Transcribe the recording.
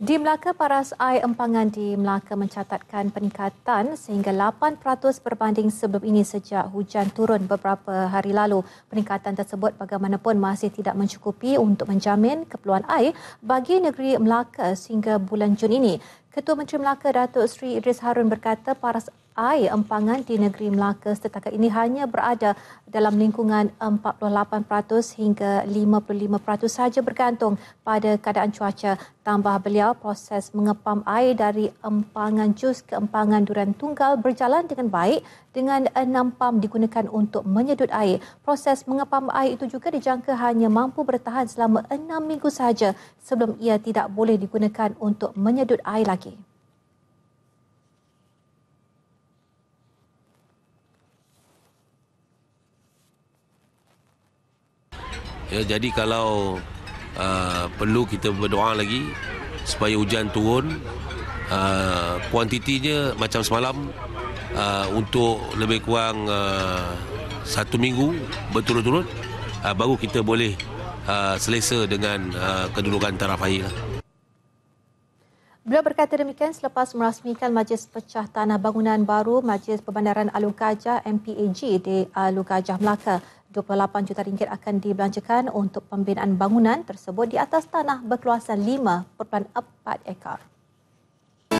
Di Melaka, paras air empangan di Melaka mencatatkan peningkatan sehingga 8% berbanding sebelum ini sejak hujan turun beberapa hari lalu. Peningkatan tersebut bagaimanapun masih tidak mencukupi untuk menjamin keperluan air bagi negeri Melaka sehingga bulan Jun ini. Ketua Menteri Melaka, Datuk Sri Idris Harun berkata paras air empangan di negeri Melaka setakat ini hanya berada dalam lingkungan 48% hingga 55% saja bergantung pada keadaan cuaca. Tambah beliau, proses mengepam air dari empangan jus ke empangan durian tunggal berjalan dengan baik dengan enam pam digunakan untuk menyedut air. Proses mengepam air itu juga dijangka hanya mampu bertahan selama enam minggu saja sebelum ia tidak boleh digunakan untuk menyedut air lagi. Ya, jadi kalau uh, perlu kita berdoa lagi supaya hujan turun uh, kuantitinya macam semalam uh, untuk lebih kurang uh, satu minggu berturut-turut uh, baru kita boleh uh, selesa dengan uh, kedudukan taraf air. Lah. Beliau berkata demikian selepas merasmikan Majlis Pecah Tanah Bangunan Baru Majlis Perbandaran Alun Kajah MPAG di Alun Kajah Melaka. 28 juta ringgit akan dibelanjakan untuk pembinaan bangunan tersebut di atas tanah berkeluasan 5.4 ekar.